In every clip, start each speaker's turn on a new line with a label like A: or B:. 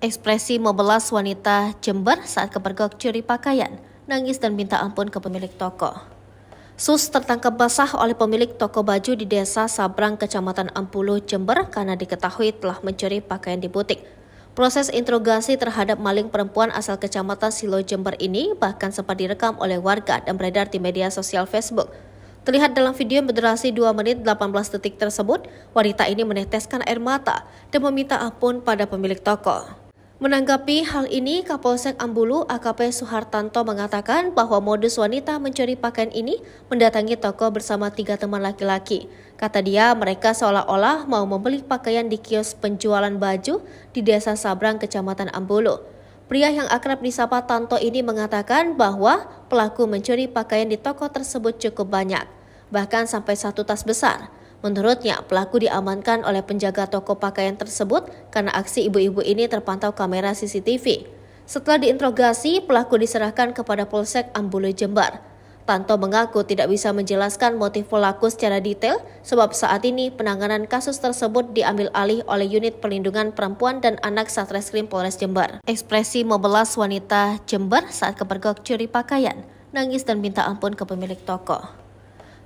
A: Ekspresi membelas wanita Jember saat kepergok curi pakaian, nangis dan minta ampun ke pemilik toko. Sus tertangkap basah oleh pemilik toko baju di desa Sabrang, kecamatan Ampulu, Jember karena diketahui telah mencuri pakaian di butik. Proses interogasi terhadap maling perempuan asal kecamatan Silo Jember ini bahkan sempat direkam oleh warga dan beredar di media sosial Facebook. Terlihat dalam video berdurasi 2 menit 18 detik tersebut, wanita ini meneteskan air mata dan meminta ampun pada pemilik toko. Menanggapi hal ini, Kapolsek Ambulu AKP Suhartanto mengatakan bahwa modus wanita mencuri pakaian ini mendatangi toko bersama tiga teman laki-laki. Kata dia, mereka seolah-olah mau membeli pakaian di kios penjualan baju di Desa Sabrang, Kecamatan Ambulu. Pria yang akrab disapa Tanto ini mengatakan bahwa pelaku mencuri pakaian di toko tersebut cukup banyak, bahkan sampai satu tas besar. Menurutnya, pelaku diamankan oleh penjaga toko pakaian tersebut karena aksi ibu-ibu ini terpantau kamera CCTV. Setelah diinterogasi, pelaku diserahkan kepada Polsek Ambulu Jember. Tanto mengaku tidak bisa menjelaskan motif pelaku secara detail sebab saat ini penanganan kasus tersebut diambil alih oleh unit perlindungan perempuan dan anak Satreskrim Polres Jember. Ekspresi membelas wanita Jember saat kepergok curi pakaian, nangis dan minta ampun ke pemilik toko.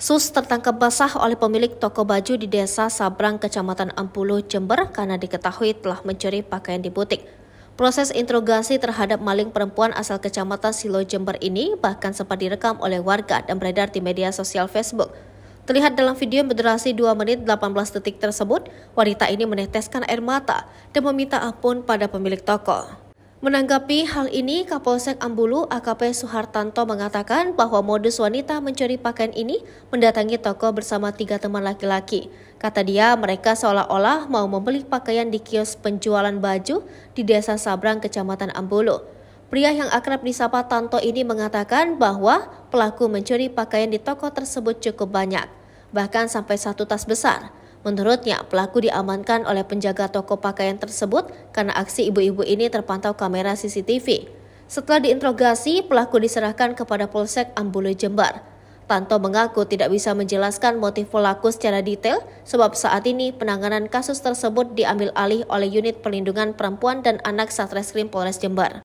A: Sus tertangkap basah oleh pemilik toko baju di desa Sabrang, Kecamatan Ampulu, Jember karena diketahui telah mencuri pakaian di butik. Proses interogasi terhadap maling perempuan asal Kecamatan Silo Jember ini bahkan sempat direkam oleh warga dan beredar di media sosial Facebook. Terlihat dalam video yang berdurasi 2 menit 18 detik tersebut, wanita ini meneteskan air mata dan meminta ampun pada pemilik toko. Menanggapi hal ini, Kapolsek Ambulu AKP Suhartanto mengatakan bahwa modus wanita mencuri pakaian ini mendatangi toko bersama tiga teman laki-laki. Kata dia, mereka seolah-olah mau membeli pakaian di kios penjualan baju di Desa Sabrang, Kecamatan Ambulu. Pria yang akrab disapa Tanto ini mengatakan bahwa pelaku mencuri pakaian di toko tersebut cukup banyak, bahkan sampai satu tas besar. Menurutnya, pelaku diamankan oleh penjaga toko pakaian tersebut karena aksi ibu-ibu ini terpantau kamera CCTV. Setelah diinterogasi, pelaku diserahkan kepada Polsek Ambulu Jember. Tanto mengaku tidak bisa menjelaskan motif pelaku secara detail sebab saat ini penanganan kasus tersebut diambil alih oleh unit perlindungan perempuan dan anak Satreskrim Polres Jember.